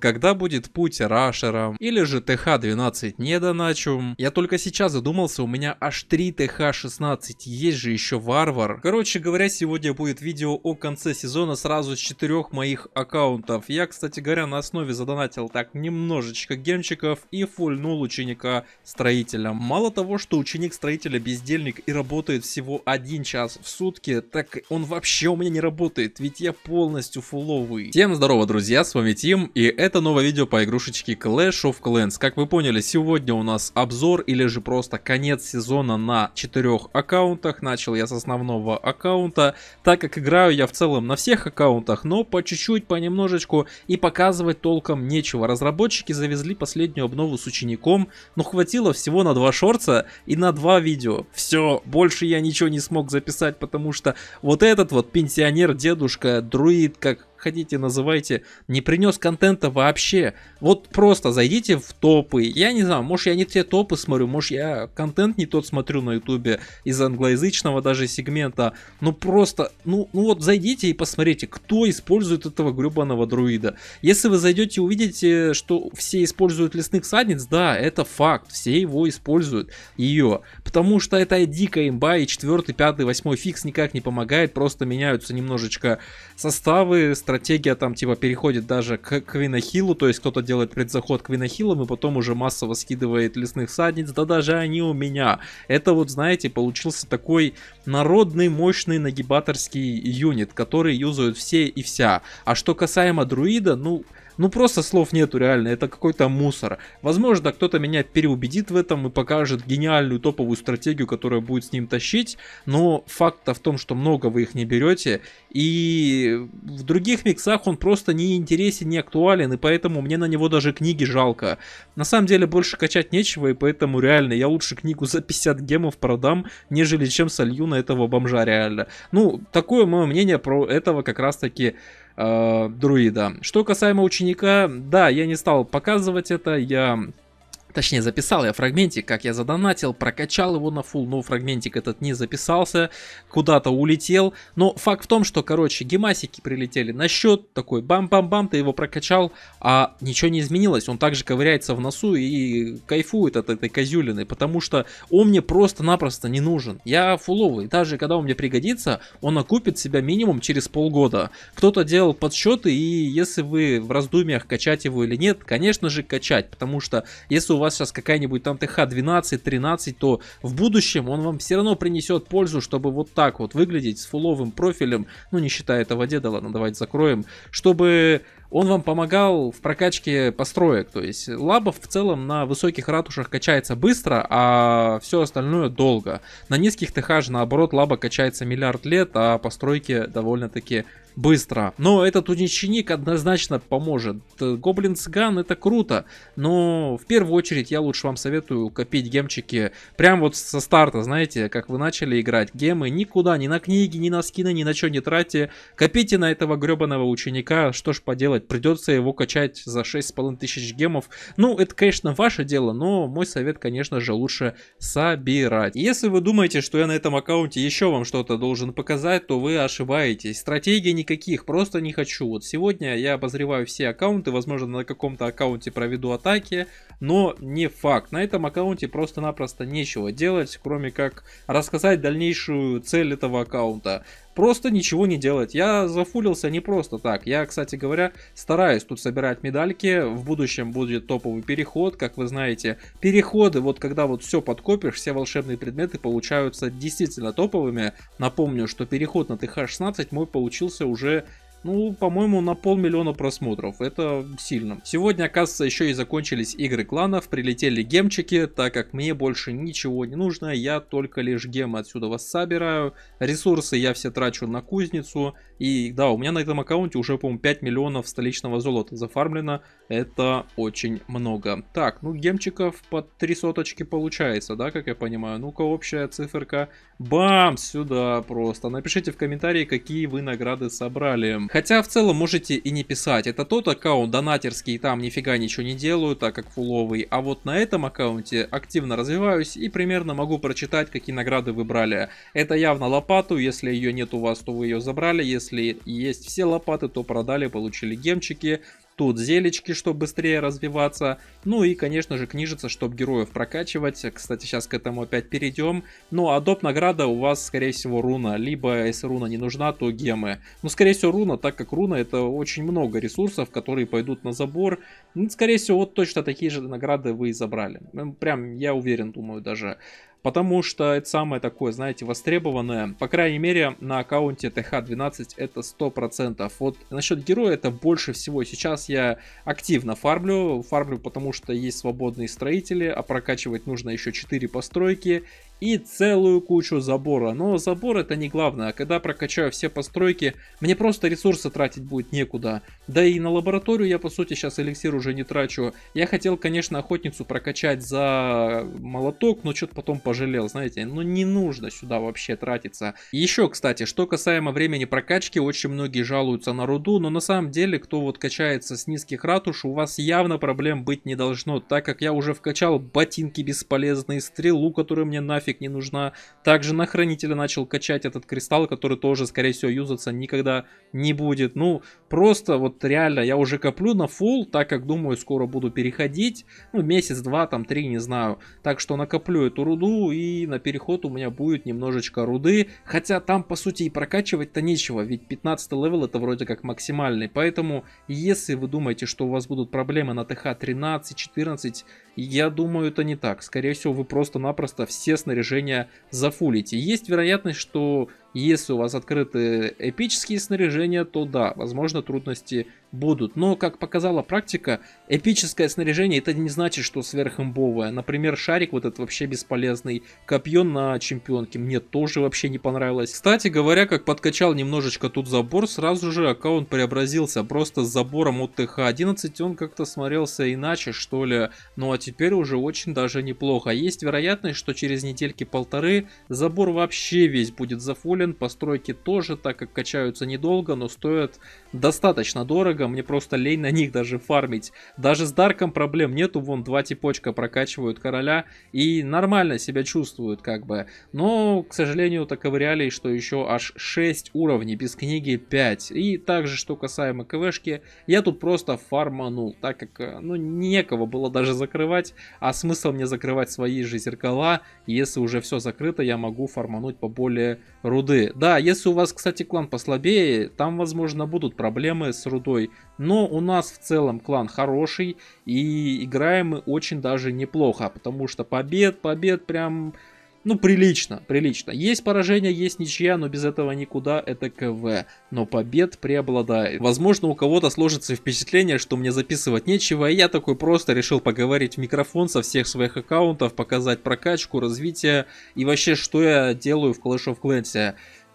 Когда будет путь Рашером или же ТХ-12 не доначу. Я только сейчас задумался, у меня аж 3 ТХ-16, есть же еще Варвар. Короче говоря, сегодня будет видео о конце сезона сразу с четырех моих аккаунтов. Я, кстати говоря, на основе задонатил так немножечко гемчиков и фульнул ученика-строителя. Мало того, что ученик-строителя бездельник и работает всего один час в сутки, так он вообще у меня не работает, ведь я полностью фуловый. Всем здорово, друзья, с вами Тим, и это это новое видео по игрушечке Clash of Clans. Как вы поняли, сегодня у нас обзор или же просто конец сезона на четырех аккаунтах. Начал я с основного аккаунта, так как играю я в целом на всех аккаунтах, но по чуть-чуть, понемножечку и показывать толком нечего. Разработчики завезли последнюю обнову с учеником, но ну, хватило всего на два шорца и на два видео. Все, больше я ничего не смог записать, потому что вот этот вот пенсионер-дедушка, друид, как хотите называйте, не принес контента вообще. Вот просто зайдите в топы. Я не знаю, может я не те топы смотрю, может я контент не тот смотрю на ютубе из англоязычного даже сегмента. Ну просто, ну, ну вот зайдите и посмотрите, кто использует этого гребаного друида. Если вы зайдете и увидите, что все используют лесных садниц, да, это факт, все его используют, ее. Потому что это дикая имба, и 4, 5, 8 фикс никак не помогает, просто меняются немножечко составы, стратегия там типа переходит даже к Квинахилу, то есть кто-то делает предзаход к Квинахилом и потом уже массово скидывает лесных садниц, да даже они у меня. Это вот, знаете, получился такой народный мощный нагибаторский юнит, который юзают все и вся. А что касаемо друида, ну, ну просто слов нету реально, это какой-то мусор. Возможно, кто-то меня переубедит в этом и покажет гениальную топовую стратегию, которая будет с ним тащить, но факт-то в том, что много вы их не берете, и в других миксах он просто не интересен, не актуален, и поэтому мне на него даже книги жалко. На самом деле больше качать нечего, и поэтому реально я лучше книгу за 50 гемов продам, нежели чем солью на этого бомжа реально. Ну, такое мое мнение про этого как раз таки э, друида. Что касаемо ученика, да, я не стал показывать это, я Точнее, записал я фрагментик, как я задонатил, прокачал его на фул, но ну, фрагментик этот не записался, куда-то улетел. Но факт в том, что, короче, гемасики прилетели на счет, такой бам-бам-бам, ты его прокачал, а ничего не изменилось. Он также ковыряется в носу и кайфует от этой козюлины, потому что он мне просто-напросто не нужен. Я фуловый, даже когда он мне пригодится, он окупит себя минимум через полгода. Кто-то делал подсчеты, и если вы в раздумьях, качать его или нет, конечно же, качать, потому что если у у вас сейчас какая-нибудь там ТХ-12, 13, то в будущем он вам все равно принесет пользу, чтобы вот так вот выглядеть с фуловым профилем, ну не считая этого дедала, ну давайте закроем, чтобы он вам помогал в прокачке построек. То есть лабов в целом на высоких ратушах качается быстро, а все остальное долго. На низких ТХ же наоборот лаба качается миллиард лет, а постройки довольно-таки быстро. Но этот уничтожник однозначно поможет. Гоблин Цыган это круто, но в первую очередь я лучше вам советую копить гемчики прям вот со старта, знаете, как вы начали играть. Гемы никуда, ни на книги, ни на скины, ни на что не тратьте. Копите на этого гребаного ученика, что ж поделать, делать, придется его качать за 6,5 тысяч гемов. Ну, это, конечно, ваше дело, но мой совет, конечно же, лучше собирать. Если вы думаете, что я на этом аккаунте еще вам что-то должен показать, то вы ошибаетесь. Стратегий никаких, просто не хочу. Вот сегодня я обозреваю все аккаунты, возможно, на каком-то аккаунте проведу атаки, но не факт. На этом аккаунте просто-напросто нечего делать, кроме как рассказать дальнейшую цель этого аккаунта просто ничего не делать. Я зафулился не просто так. Я, кстати говоря, стараюсь тут собирать медальки. В будущем будет топовый переход. Как вы знаете, переходы, вот когда вот все подкопишь, все волшебные предметы получаются действительно топовыми. Напомню, что переход на ТХ-16 мой получился уже ну, по-моему, на полмиллиона просмотров. Это сильно. Сегодня, оказывается, еще и закончились игры кланов, прилетели гемчики, так как мне больше ничего не нужно, я только лишь гемы отсюда вас собираю. Ресурсы я все трачу на кузницу. И да, у меня на этом аккаунте уже, по-моему, 5 миллионов столичного золота зафармлено это очень много. Так, ну гемчиков под три соточки получается, да, как я понимаю. Ну-ка, общая циферка. Бам! Сюда просто. Напишите в комментарии, какие вы награды собрали. Хотя, в целом, можете и не писать. Это тот аккаунт донатерский, там нифига ничего не делаю, так как фуловый. А вот на этом аккаунте активно развиваюсь и примерно могу прочитать, какие награды выбрали. Это явно лопату, если ее нет у вас, то вы ее забрали. Если есть все лопаты, то продали, получили гемчики. Тут зелечки, чтобы быстрее развиваться. Ну и, конечно же, книжица, чтобы героев прокачивать. Кстати, сейчас к этому опять перейдем. Ну, а доп награда у вас, скорее всего, руна. Либо, если руна не нужна, то гемы. Ну, скорее всего, руна, так как руна это очень много ресурсов, которые пойдут на забор. Ну, скорее всего, вот точно такие же награды вы и забрали. Прям, я уверен, думаю, даже потому что это самое такое, знаете, востребованное. По крайней мере, на аккаунте тх 12 это 100%. Вот насчет героя это больше всего. Сейчас я активно фармлю. Фармлю, потому что есть свободные строители, а прокачивать нужно еще 4 постройки и целую кучу забора. Но забор это не главное, а когда прокачаю все постройки, мне просто ресурсы тратить будет некуда. Да и на лабораторию я по сути сейчас эликсир уже не трачу. Я хотел, конечно, охотницу прокачать за молоток, но что-то потом пожалел, знаете, Но ну, не нужно сюда вообще тратиться. Еще, кстати, что касаемо времени прокачки, очень многие жалуются на руду, но на самом деле, кто вот качается с низких ратуш, у вас явно проблем быть не должно, так как я уже вкачал ботинки бесполезные, стрелу, которую мне нафиг нафиг не нужна. Также на хранителя начал качать этот кристалл, который тоже, скорее всего, юзаться никогда не будет. Ну, просто вот реально я уже коплю на фул, так как думаю, скоро буду переходить. Ну, месяц, два, там, три, не знаю. Так что накоплю эту руду и на переход у меня будет немножечко руды. Хотя там, по сути, и прокачивать-то нечего, ведь 15 левел это вроде как максимальный. Поэтому, если вы думаете, что у вас будут проблемы на ТХ 13, 14, я думаю, это не так. Скорее всего, вы просто-напросто все снаряжения зафулите. Есть вероятность, что если у вас открыты эпические снаряжения, то да, возможно, трудности будут. Но, как показала практика, эпическое снаряжение это не значит, что сверхимбовое. Например, шарик вот этот вообще бесполезный. Копье на чемпионке мне тоже вообще не понравилось. Кстати говоря, как подкачал немножечко тут забор, сразу же аккаунт преобразился. Просто с забором от ТХ-11 он как-то смотрелся иначе, что ли. Ну а теперь уже очень даже неплохо. Есть вероятность, что через недельки полторы забор вообще весь будет зафолен доволен. Постройки тоже, так как качаются недолго, но стоят достаточно дорого. Мне просто лень на них даже фармить. Даже с Дарком проблем нету. Вон два типочка прокачивают короля и нормально себя чувствуют как бы. Но, к сожалению, таковы реалии, что еще аж 6 уровней, без книги 5. И также, что касаемо КВшки, я тут просто фарманул, так как, э, ну, некого было даже закрывать. А смысл мне закрывать свои же зеркала, если уже все закрыто, я могу фармануть по более руды. Да, если у вас, кстати, клан послабее, там, возможно, будут проблемы с рудой. Но у нас в целом клан хороший и играем мы очень даже неплохо, потому что побед, побед прям ну, прилично, прилично. Есть поражение, есть ничья, но без этого никуда, это КВ. Но побед преобладает. Возможно, у кого-то сложится впечатление, что мне записывать нечего, и я такой просто решил поговорить в микрофон со всех своих аккаунтов, показать прокачку, развитие и вообще, что я делаю в Clash of Clans.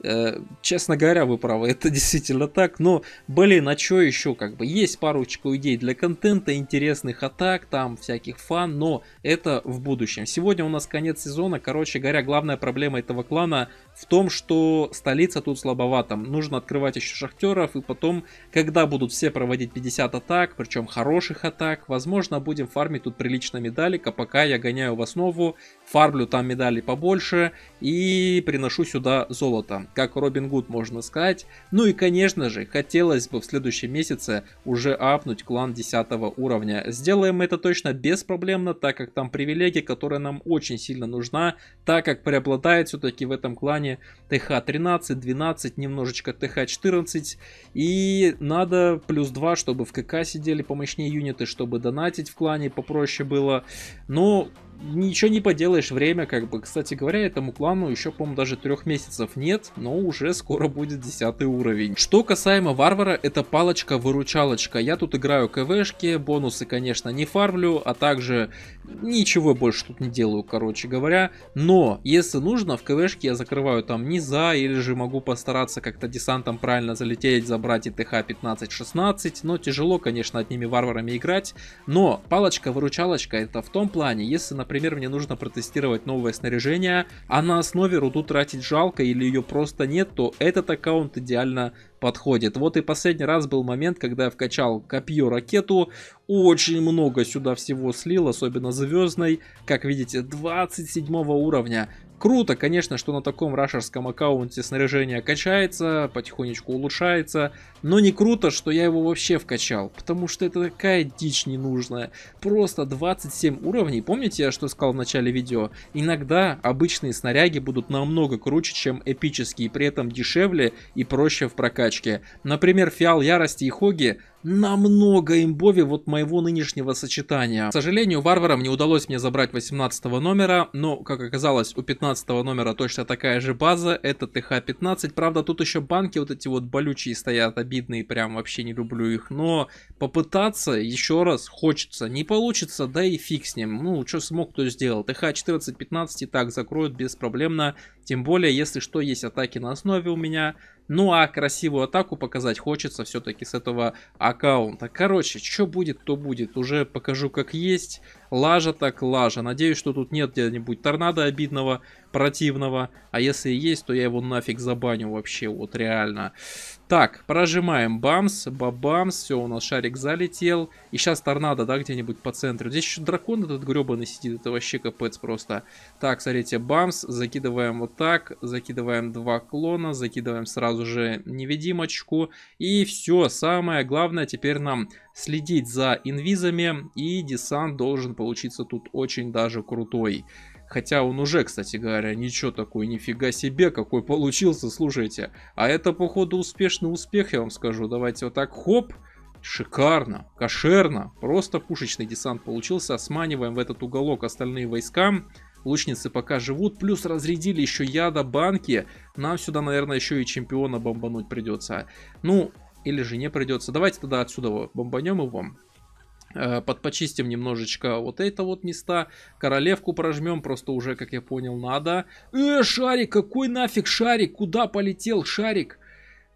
Э, честно говоря, вы правы, это действительно так. Но, блин, а что еще? Как бы есть парочку идей для контента, интересных атак, там всяких фан, но это в будущем. Сегодня у нас конец сезона. Короче говоря, главная проблема этого клана в том, что столица тут слабовата. Нужно открывать еще шахтеров, и потом, когда будут все проводить 50 атак, причем хороших атак, возможно, будем фармить тут прилично медалик, а пока я гоняю в основу, фармлю там медали побольше и приношу сюда золото как Робин Гуд, можно сказать. Ну и, конечно же, хотелось бы в следующем месяце уже апнуть клан 10 уровня. Сделаем это точно беспроблемно, так как там привилегия, которая нам очень сильно нужна, так как преобладает все-таки в этом клане ТХ-13, 12, немножечко ТХ-14. И надо плюс 2, чтобы в КК сидели помощнее юниты, чтобы донатить в клане попроще было. Но ничего не поделаешь, время как бы. Кстати говоря, этому клану еще, по-моему, даже трех месяцев нет, но уже скоро будет десятый уровень. Что касаемо варвара, это палочка-выручалочка. Я тут играю квшки, бонусы, конечно, не фармлю, а также ничего больше тут не делаю, короче говоря. Но, если нужно, в квшке я закрываю там низа, или же могу постараться как-то десантом правильно залететь, забрать ИТХ 15-16, но тяжело, конечно, одними варварами играть. Но палочка-выручалочка это в том плане, если, например, например, мне нужно протестировать новое снаряжение, а на основе руду тратить жалко или ее просто нет, то этот аккаунт идеально подходит. Вот и последний раз был момент, когда я вкачал копье ракету, очень много сюда всего слил, особенно звездной, как видите, 27 уровня. Круто, конечно, что на таком рашерском аккаунте снаряжение качается, потихонечку улучшается, но не круто, что я его вообще вкачал, потому что это такая дичь ненужная. Просто 27 уровней, помните, я что сказал в начале видео? Иногда обычные снаряги будут намного круче, чем эпические, при этом дешевле и проще в прокачке. Например, фиал ярости и хоги намного имбове вот моего нынешнего сочетания. К сожалению, варварам не удалось мне забрать 18 номера, но, как оказалось, у 15 номера точно такая же база, это ТХ-15. Правда, тут еще банки вот эти вот болючие стоят, обидные, прям вообще не люблю их. Но попытаться еще раз хочется. Не получится, да и фиг с ним. Ну, что смог, то сделал. ТХ-14, 15 и так закроют беспроблемно. Тем более, если что, есть атаки на основе у меня. Ну а красивую атаку показать хочется все-таки с этого аккаунта. Короче, что будет, то будет. Уже покажу как есть. Лажа так лажа. Надеюсь, что тут нет где-нибудь торнадо обидного, противного. А если и есть, то я его нафиг забаню вообще, вот реально. Так, прожимаем бамс, бабамс, все, у нас шарик залетел. И сейчас торнадо, да, где-нибудь по центру. Здесь еще дракон этот гребаный сидит, это вообще капец просто. Так, смотрите, бамс, закидываем вот так, закидываем два клона, закидываем сразу же невидимочку. И все, самое главное теперь нам следить за инвизами, и десант должен получиться тут очень даже крутой. Хотя он уже, кстати говоря, ничего такой, нифига себе, какой получился, слушайте. А это, походу, успешный успех, я вам скажу. Давайте вот так, хоп, шикарно, кошерно, просто пушечный десант получился. Сманиваем в этот уголок остальные войска. Лучницы пока живут, плюс разрядили еще яда банки. Нам сюда, наверное, еще и чемпиона бомбануть придется. Ну, или же не придется. Давайте тогда отсюда его бомбанем его. Э, Подпочистим немножечко вот это вот места. Королевку прожмем, просто уже, как я понял, надо. Э, шарик, какой нафиг шарик? Куда полетел шарик?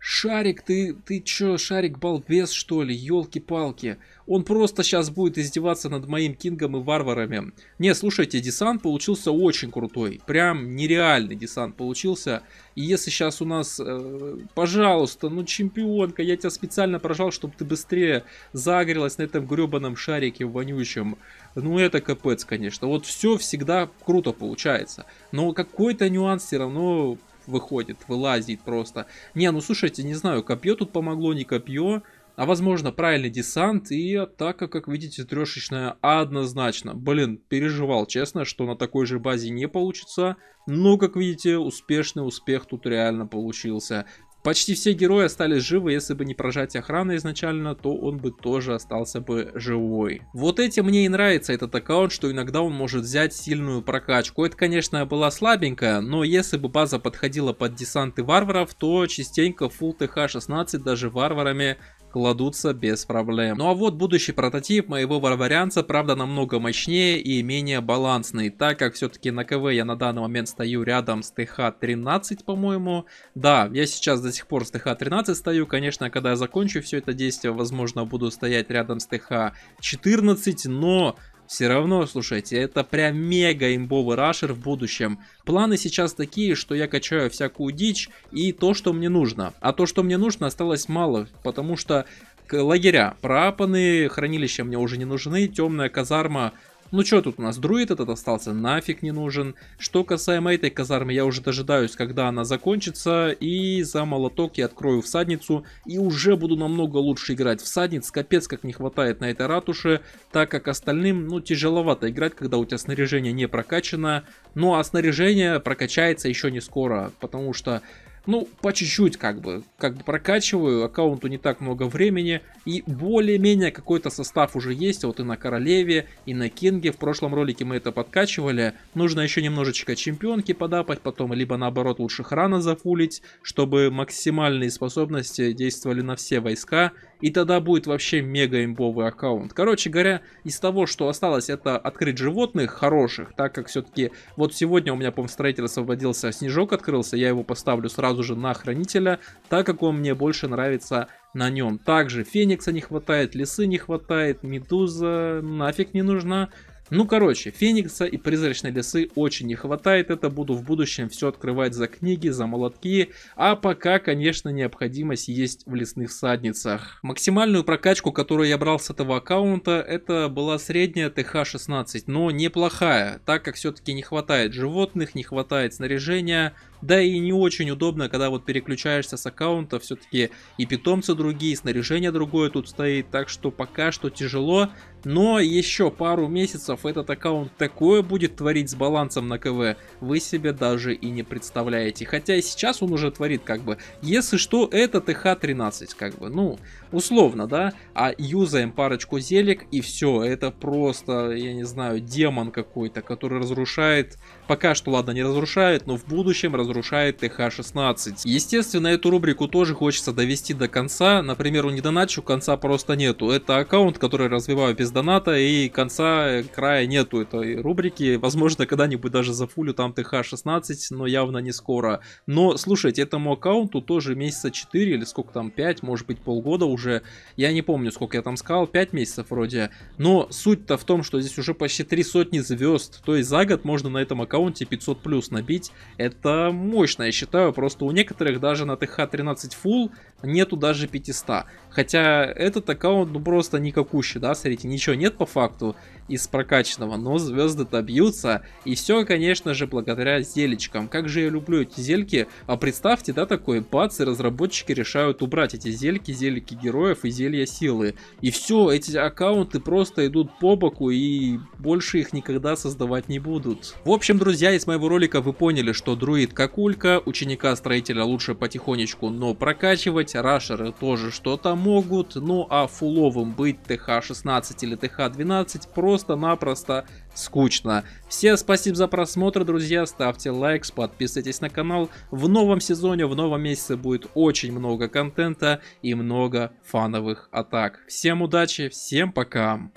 Шарик, ты, ты чё, Шарик балбес что ли? Ёлки-палки. Он просто сейчас будет издеваться над моим кингом и варварами. Не, слушайте, десант получился очень крутой. Прям нереальный десант получился. И если сейчас у нас... Э, пожалуйста, ну чемпионка, я тебя специально прожал, чтобы ты быстрее загрелась на этом гребаном шарике вонючем. Ну это капец, конечно. Вот все всегда круто получается. Но какой-то нюанс все равно выходит, вылазит просто. Не, ну слушайте, не знаю, копье тут помогло, не копье. А возможно правильный десант и атака, как видите, трешечная однозначно. Блин, переживал, честно, что на такой же базе не получится. Но, как видите, успешный успех тут реально получился. Почти все герои остались живы, если бы не прожать охраны изначально, то он бы тоже остался бы живой. Вот этим мне и нравится этот аккаунт, что иногда он может взять сильную прокачку. Это, конечно, была слабенькая, но если бы база подходила под десанты варваров, то частенько фул ТХ-16 даже варварами кладутся без проблем. Ну а вот будущий прототип моего варварианца, правда, намного мощнее и менее балансный, так как все-таки на КВ я на данный момент стою рядом с ТХ-13, по-моему. Да, я сейчас до сих пор с ТХ-13 стою, конечно, когда я закончу все это действие, возможно, буду стоять рядом с ТХ-14, но все равно, слушайте, это прям мега имбовый рашер в будущем. Планы сейчас такие, что я качаю всякую дичь и то, что мне нужно. А то, что мне нужно, осталось мало, потому что лагеря проапаны, хранилища мне уже не нужны, темная казарма ну что тут у нас, друид этот остался, нафиг не нужен. Что касаемо этой казармы, я уже дожидаюсь, когда она закончится. И за молоток я открою всадницу. И уже буду намного лучше играть. Всадниц капец как не хватает на этой ратуше. Так как остальным, ну, тяжеловато играть, когда у тебя снаряжение не прокачано. Ну а снаряжение прокачается еще не скоро. Потому что ну, по чуть-чуть как бы, как бы прокачиваю, аккаунту не так много времени, и более-менее какой-то состав уже есть, вот и на Королеве, и на Кинге, в прошлом ролике мы это подкачивали, нужно еще немножечко чемпионки подапать, потом либо наоборот лучше храна зафулить, чтобы максимальные способности действовали на все войска, и тогда будет вообще мега имбовый аккаунт. Короче говоря, из того, что осталось, это открыть животных хороших, так как все-таки вот сегодня у меня, по-моему, строитель освободился, а снежок открылся, я его поставлю сразу же на хранителя, так как он мне больше нравится на нем. Также феникса не хватает, лисы не хватает, медуза нафиг не нужна. Ну короче, Феникса и Призрачной лесы очень не хватает, это буду в будущем все открывать за книги, за молотки, а пока, конечно, необходимость есть в Лесных садницах. Максимальную прокачку, которую я брал с этого аккаунта, это была средняя ТХ-16, но неплохая, так как все-таки не хватает животных, не хватает снаряжения, да и не очень удобно, когда вот переключаешься с аккаунта, все-таки и питомцы другие, и снаряжение другое тут стоит, так что пока что тяжело. Но еще пару месяцев этот аккаунт такое будет творить с балансом на КВ, вы себе даже и не представляете. Хотя и сейчас он уже творит как бы, если что, это ТХ-13 как бы, ну, условно, да? А юзаем парочку зелек и все, это просто, я не знаю, демон какой-то, который разрушает, пока что, ладно, не разрушает, но в будущем разрушает разрушает ТХ-16. Естественно, эту рубрику тоже хочется довести до конца. Например, у недоначу конца просто нету. Это аккаунт, который развиваю без доната, и конца э, края нету этой рубрики. Возможно, когда-нибудь даже за фулю там ТХ-16, но явно не скоро. Но, слушайте, этому аккаунту тоже месяца 4 или сколько там, 5, может быть, полгода уже. Я не помню, сколько я там сказал, 5 месяцев вроде. Но суть-то в том, что здесь уже почти три сотни звезд. То есть за год можно на этом аккаунте 500 плюс набить. Это мощно, я считаю. Просто у некоторых даже на ТХ-13 Full нету даже 500. Хотя этот аккаунт, ну, просто никакущий, да, смотрите, ничего нет по факту из прокачанного, но звезды-то бьются. И все, конечно же, благодаря зелечкам. Как же я люблю эти зельки. А представьте, да, такой бац, и разработчики решают убрать эти зельки, зельки героев и зелья силы. И все, эти аккаунты просто идут по боку и больше их никогда создавать не будут. В общем, друзья, из моего ролика вы поняли, что друид какулька, ученика строителя лучше потихонечку, но прокачивать быть, рашеры тоже что-то могут, ну а фуловым быть ТХ-16 или ТХ-12 просто-напросто скучно. Всем спасибо за просмотр, друзья, ставьте лайк, подписывайтесь на канал. В новом сезоне, в новом месяце будет очень много контента и много фановых атак. Всем удачи, всем пока!